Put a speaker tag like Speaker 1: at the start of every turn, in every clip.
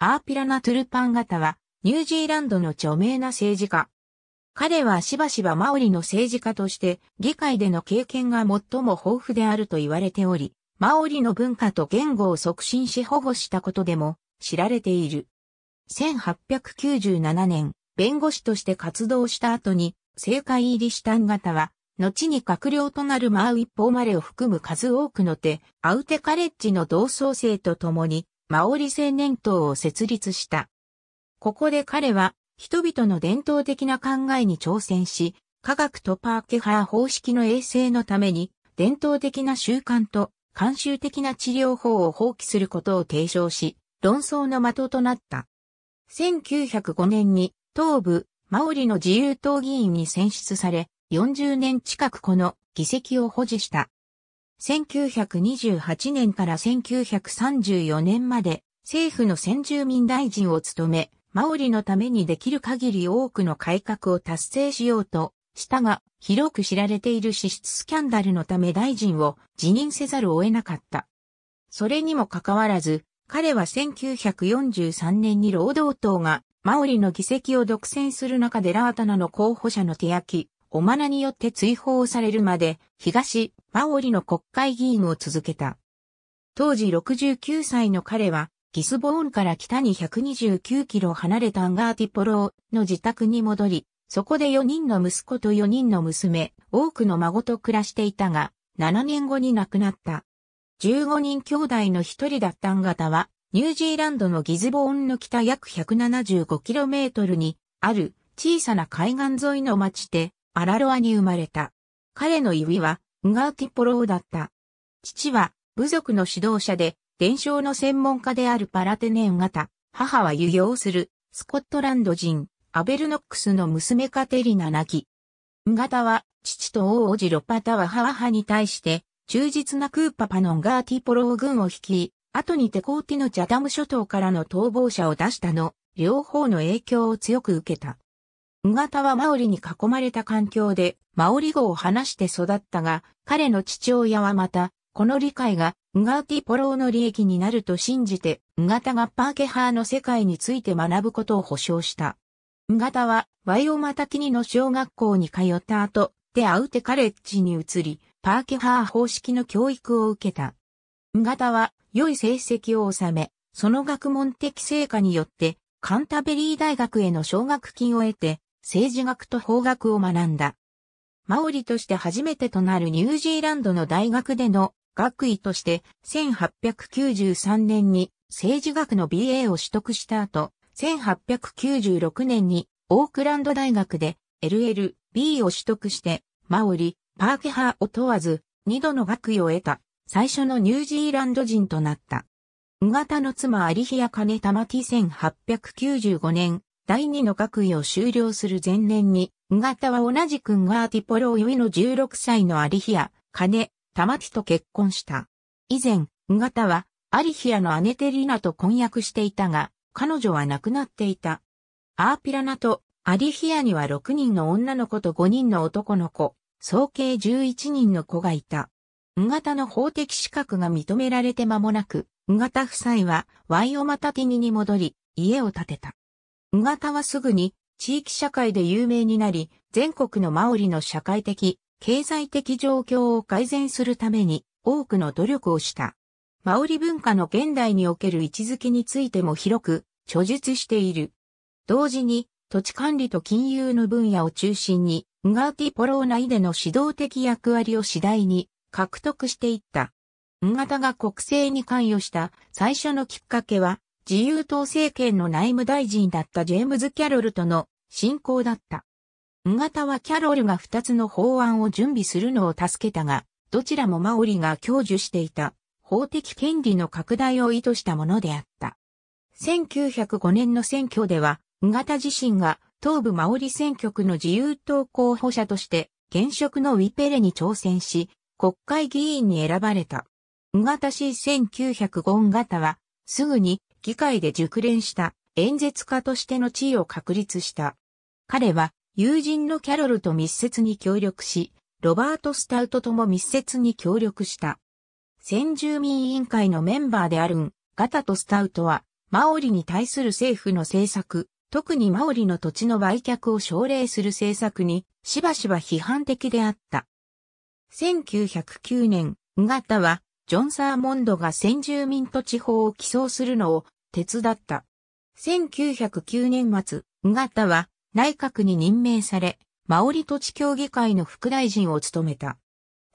Speaker 1: アーピラナ・トゥルパン型は、ニュージーランドの著名な政治家。彼はしばしばマオリの政治家として、議会での経験が最も豊富であると言われており、マオリの文化と言語を促進し保護したことでも知られている。1897年、弁護士として活動した後に、政界入りしたん型は、後に閣僚となるマウイッポーマレを含む数多くの手、アウテカレッジの同窓生と共に、マオリ青年党を設立した。ここで彼は人々の伝統的な考えに挑戦し、科学とパーケハー方式の衛生のために伝統的な習慣と慣習的な治療法を放棄することを提唱し、論争の的となった。1905年に東部マオリの自由党議員に選出され、40年近くこの議席を保持した。1928年から1934年まで政府の先住民大臣を務め、マオリのためにできる限り多くの改革を達成しようとしたが、広く知られている資質スキャンダルのため大臣を辞任せざるを得なかった。それにもかかわらず、彼は1943年に労働党がマオリの議席を独占する中でラータナの候補者の手焼き、オマナによって追放されるまで、東、マオリの国会議員を続けた。当時69歳の彼は、ギスボーンから北に129キロ離れたアンガーティポローの自宅に戻り、そこで4人の息子と4人の娘、多くの孫と暮らしていたが、7年後に亡くなった。15人兄弟の一人だったアンガタは、ニュージーランドのギズボーンの北約1 7 5キロメートルにある小さな海岸沿いの町でアラロアに生まれた。彼の指はウガーティポローだった。父は部族の指導者で伝承の専門家であるパラテネウガタ、母は遊行するスコットランド人アベルノックスの娘カテリナ亡き。ウガタは父と王子ロパタは母に対して忠実なクーパパのンガーティポロー軍を率い、後にテコーティのチャダム諸島からの逃亡者を出したの、両方の影響を強く受けた。ムガタはマオリに囲まれた環境でマオリ語を話して育ったが、彼の父親はまた、この理解がムガーティポローの利益になると信じて、ムガタがパーケハーの世界について学ぶことを保証した。ムガタはワイオマタキニの小学校に通った後、デアウテカレッジに移り、パーケハー方式の教育を受けた。ムガタは良い成績を収め、その学問的成果によって、カンタベリー大学への奨学金を得て、政治学と法学を学んだ。マオリとして初めてとなるニュージーランドの大学での学位として1893年に政治学の BA を取得した後、1896年にオークランド大学で LLB を取得して、マオリ、パーケーを問わず、二度の学位を得た、最初のニュージーランド人となった。うがたの妻アリヒア・カネタマティ1895年、第二の学位を修了する前年に、がたは同じくがガーティポロウイの16歳のアリヒア、カネ、マティと結婚した。以前、がたは、アリヒアの姉テリナと婚約していたが、彼女は亡くなっていた。アーピラナとアリヒアには6人の女の子と5人の男の子、総計11人の子がいた。うガタの法的資格が認められて間もなく、うガタ夫妻はワイオマタティニに戻り、家を建てた。ガタはすぐに地域社会で有名になり、全国のマオリの社会的、経済的状況を改善するために多くの努力をした。マオリ文化の現代における位置づけについても広く著述している。同時に土地管理と金融の分野を中心に、ウガーティポロー内での指導的役割を次第に獲得していった。ウガタが国政に関与した最初のきっかけは、自由党政権の内務大臣だったジェームズ・キャロルとの親交だった。ンガタはキャロルが二つの法案を準備するのを助けたが、どちらもマオリが享受していた法的権利の拡大を意図したものであった。1905年の選挙では、ンガタ自身が東部マオリ選挙区の自由党候補者として現職のウィペレに挑戦し、国会議員に選ばれた。ンガタ氏1905ンガタは、すぐに議会で熟練した演説家としての地位を確立した。彼は友人のキャロルと密接に協力し、ロバート・スタウトとも密接に協力した。先住民委員会のメンバーであるん、ガタとスタウトは、マオリに対する政府の政策、特にマオリの土地の売却を奨励する政策に、しばしば批判的であった。1909年、ガタは、ジョン・サーモンドが先住民と地方を寄贈するのを手伝った。1909年末、ウガタは内閣に任命され、マオリ土地協議会の副大臣を務めた。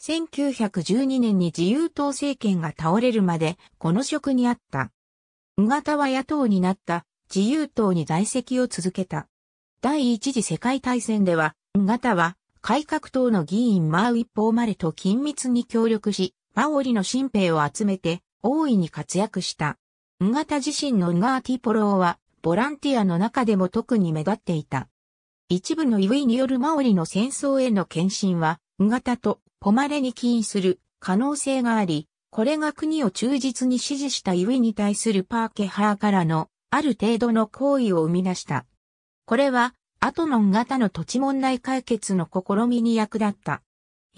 Speaker 1: 1912年に自由党政権が倒れるまでこの職にあった。ウガタは野党になった自由党に在籍を続けた。第一次世界大戦では、ウガタは改革党の議員マウィ・ポーマレと緊密に協力し、マオリの新兵を集めて、大いに活躍した。ウガタ自身のウガーティポローは、ボランティアの中でも特に目立っていた。一部のイウイによるマオリの戦争への献身は、ウガタとポマレに起因する可能性があり、これが国を忠実に支持したイウイに対するパーケハーからの、ある程度の行為を生み出した。これは、後のウガタの土地問題解決の試みに役立った。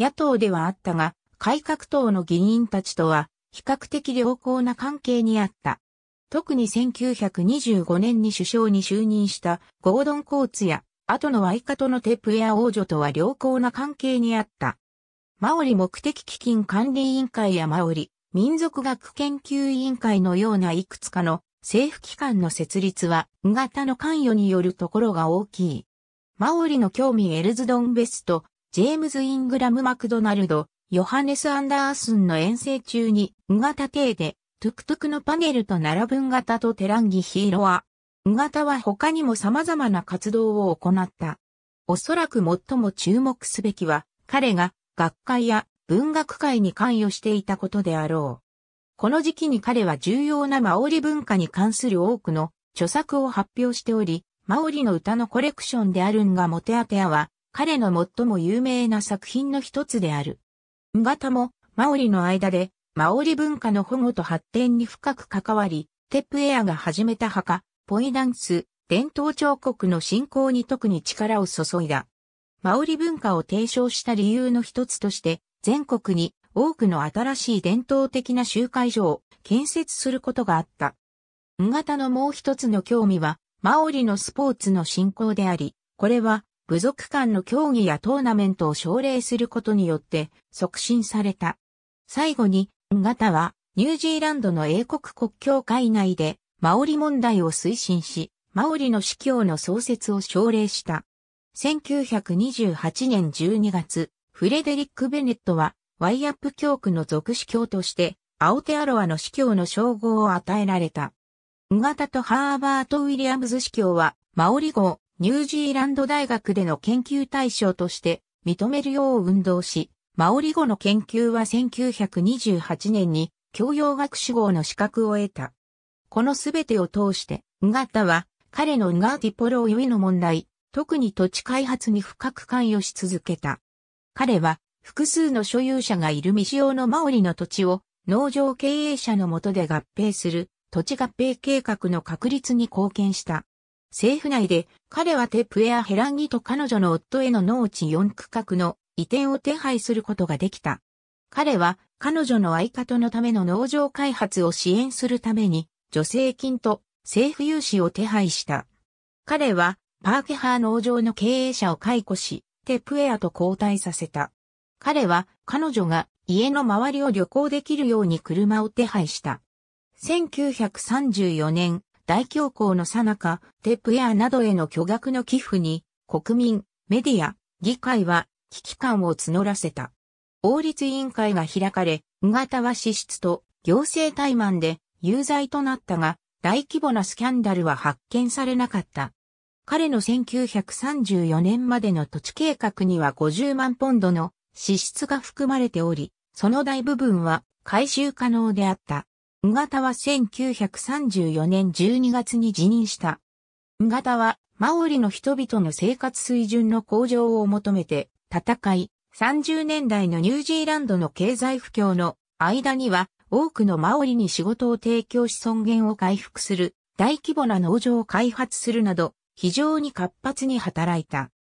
Speaker 1: 野党ではあったが、改革党の議員たちとは比較的良好な関係にあった。特に1925年に首相に就任したゴードン・コーツや、後のワイカトのテプや王女とは良好な関係にあった。マオリ目的基金管理委員会やマオリ民族学研究委員会のようないくつかの政府機関の設立は、ン型の関与によるところが大きい。マオリの興味エルズドン・ベスト、ジェームズ・イングラム・マクドナルド、ヨハネス・アンダースンの遠征中に、ウガタ邸で、トゥクトゥクのパネルと並ぶンガタとテランギヒーロア。ウガタは他にも様々な活動を行った。おそらく最も注目すべきは、彼が学会や文学界に関与していたことであろう。この時期に彼は重要なマオリ文化に関する多くの著作を発表しており、マオリの歌のコレクションであるんがモテアテアは、彼の最も有名な作品の一つである。ムガタも、マオリの間で、マオリ文化の保護と発展に深く関わり、テップエアが始めた墓、ポイダンス、伝統彫刻の振興に特に力を注いだ。マオリ文化を提唱した理由の一つとして、全国に多くの新しい伝統的な集会所を建設することがあった。ムガタのもう一つの興味は、マオリのスポーツの振興であり、これは部族間の競技やトーナメントを奨励することによって促進された。最後に、型はニュージーランドの英国国境会内でマオリ問題を推進し、マオリの司教の創設を奨励した。1928年12月、フレデリック・ベネットは、ワイアップ教区の属司教として、アオテアロアの司教の称号を与えられた。ウガタとハーバート・ウィリアムズ司教は、マオリ号、ニュージーランド大学での研究対象として認めるよう運動し、マオリ語の研究は1928年に教養学士号の資格を得た。このすべてを通して、ンガッタは彼のンガーティポローゆえの問題、特に土地開発に深く関与し続けた。彼は複数の所有者がいる未使用のマオリの土地を農場経営者のもとで合併する土地合併計画の確立に貢献した。政府内で彼はテプエアヘランギと彼女の夫への農地4区画の移転を手配することができた。彼は彼女の相方のための農場開発を支援するために助成金と政府融資を手配した。彼はパーケハー農場の経営者を解雇し、テプエアと交代させた。彼は彼女が家の周りを旅行できるように車を手配した。1934年、大恐慌の最中、テープやなどへの巨額の寄付に、国民、メディア、議会は危機感を募らせた。王立委員会が開かれ、野方は支出と行政怠慢で有罪となったが、大規模なスキャンダルは発見されなかった。彼の1934年までの土地計画には50万ポンドの支出が含まれており、その大部分は回収可能であった。ムガタは1934年12月に辞任した。ムガタは、マオリの人々の生活水準の向上を求めて、戦い、30年代のニュージーランドの経済不況の間には、多くのマオリに仕事を提供し尊厳を回復する、大規模な農場を開発するなど、非常に活発に働いた。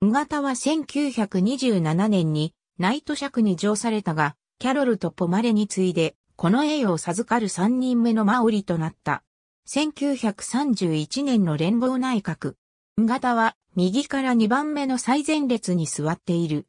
Speaker 1: ムガタは1927年にナイト尺に上されたが、キャロルとポマレに次いでこの栄誉を授かる3人目のマオリとなった。1931年の連合内閣。型は右から2番目の最前列に座っている。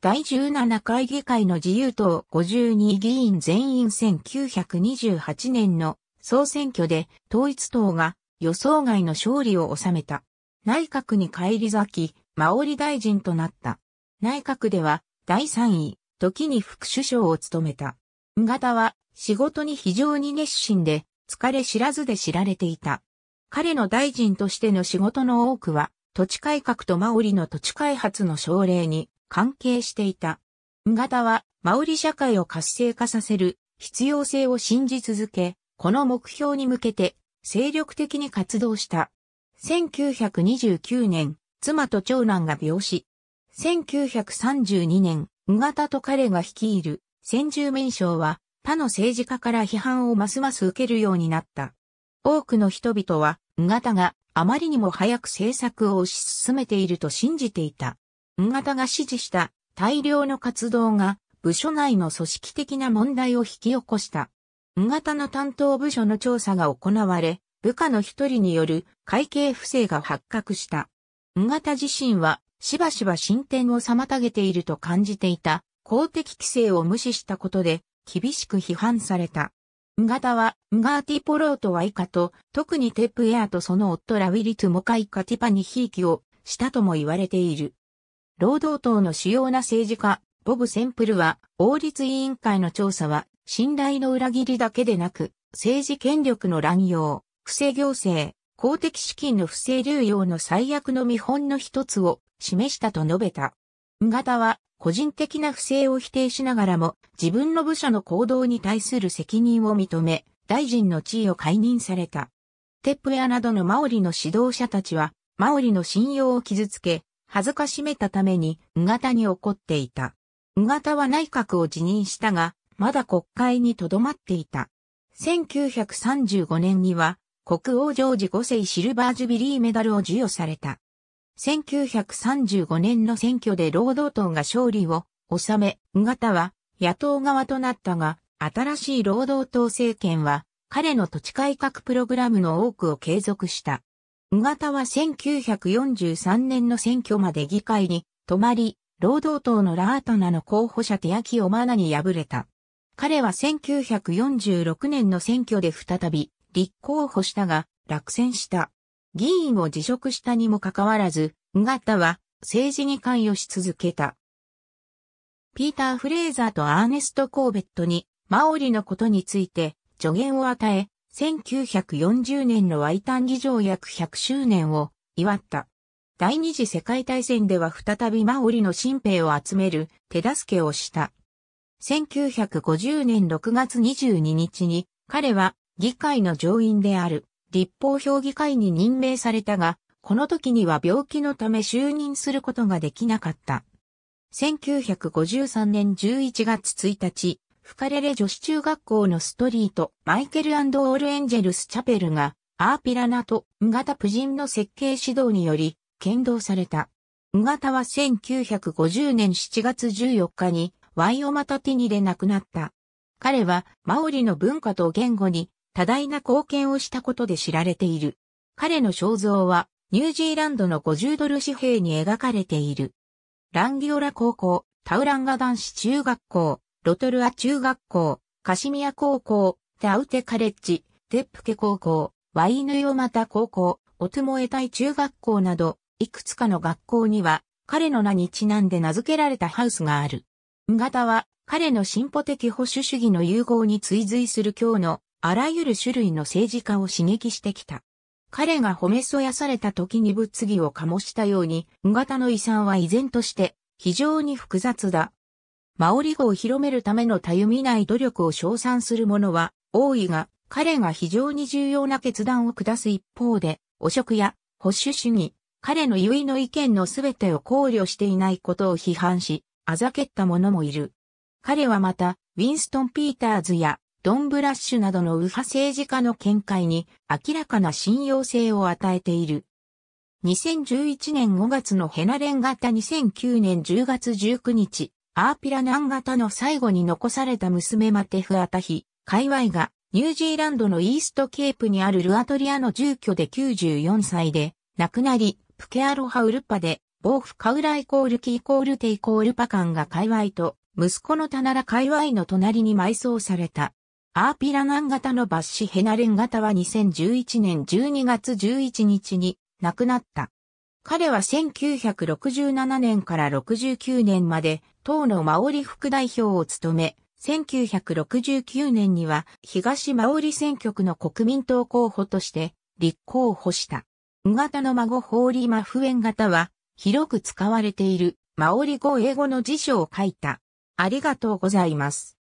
Speaker 1: 第17回議会の自由党52議員全員1928年の総選挙で統一党が予想外の勝利を収めた。内閣に返り咲き、マオリ大臣となった。内閣では第3位、時に副首相を務めた。型は仕事に非常に熱心で、疲れ知らずで知られていた。彼の大臣としての仕事の多くは、土地改革とマオリの土地開発の奨励に関係していた。ガタは、マオリ社会を活性化させる必要性を信じ続け、この目標に向けて精力的に活動した。1929年、妻と長男が病死。1932年、ガタと彼が率いる先住民省は他の政治家から批判をますます受けるようになった。多くの人々は、ンガタがあまりにも早く政策を推し進めていると信じていた。ンガタが支持した大量の活動が部署内の組織的な問題を引き起こした。ンガタの担当部署の調査が行われ、部下の一人による会計不正が発覚した。ンガタ自身はしばしば進展を妨げていると感じていた公的規制を無視したことで厳しく批判された。ムガタは、ムガーティポロートは以下と、特にテップエアとその夫ラウィリトゥモカイカティパにひいきをしたとも言われている。労働党の主要な政治家、ボブ・センプルは、王立委員会の調査は、信頼の裏切りだけでなく、政治権力の乱用、不正行政、公的資金の不正流用の最悪の見本の一つを示したと述べた。ムガタは、個人的な不正を否定しながらも、自分の部署の行動に対する責任を認め、大臣の地位を解任された。テップアなどのマオリの指導者たちは、マオリの信用を傷つけ、恥ずかしめたために、うがたに怒っていた。うがたは内閣を辞任したが、まだ国会に留まっていた。1935年には、国王ジョージ5世シルバージュビリーメダルを授与された。1935年の選挙で労働党が勝利を収め、型は野党側となったが、新しい労働党政権は彼の土地改革プログラムの多くを継続した。型は1943年の選挙まで議会に泊まり、労働党のラートナの候補者手焼オマナに敗れた。彼は1946年の選挙で再び立候補したが落選した。議員を辞職したにもかかわらず、ンガタは政治に関与し続けた。ピーター・フレーザーとアーネスト・コーベットにマオリのことについて助言を与え、1940年のワイタン議条約100周年を祝った。第二次世界大戦では再びマオリの新兵を集める手助けをした。1950年6月22日に彼は議会の上院である立法評議会に任命されたが、この時には病気のため就任することができなかった。1953年11月1日、フカレレ女子中学校のストリート、マイケルオールエンジェルス・チャペルが、アーピラナとムガタジ人の設計指導により、剣道された。ムガタは1950年7月14日に、ワイオマタティニで亡くなった。彼は、マオリの文化と言語に多大な貢献をしたことで知られている。彼の肖像はニュージーランドの50ドル紙幣に描かれている。ランギオラ高校、タウランガ男子中学校、ロトルア中学校、カシミア高校、タウテカレッジ、テップケ高校、ワイヌヨマタ高校、オトモエタイ中学校など、いくつかの学校には、彼の名にちなんで名付けられたハウスがある。ムガタは、彼の進歩的保守主義の融合に追随する今日のあらゆる種類の政治家を刺激してきた。彼が褒めそやされた時に物議を醸したように、ン型の遺産は依然として非常に複雑だ。マオリ語を広めるためのたゆみない努力を称賛する者は多いが、彼が非常に重要な決断を下す一方で、汚職や保守主義、彼の優位の意見のすべてを考慮していないことを批判し、あざけった者もいる。彼はまた、ウィンストン・ピーターズやドン・ブラッシュなどの右派政治家の見解に明らかな信用性を与えている。2011年5月のヘナレン型2009年10月19日、アーピラナン型の最後に残された娘マテフ・アタヒ、界隈がニュージーランドのイーストケープにあるルアトリアの住居で94歳で亡くなり、プケアロハウルパで、ボーフカウライコールキイコールテイコールパカンが界隈と、息子のタナラ界隈の隣に埋葬された。アーピラナン型のバッシヘナレン型は2011年12月11日に亡くなった。彼は1967年から69年まで党のマオリ副代表を務め、1969年には東マオリ選挙区の国民党候補として立候補した。ウ型の孫ホーリーマフエン型は広く使われているマオリ語英語の辞書を書いた。ありがとうございます。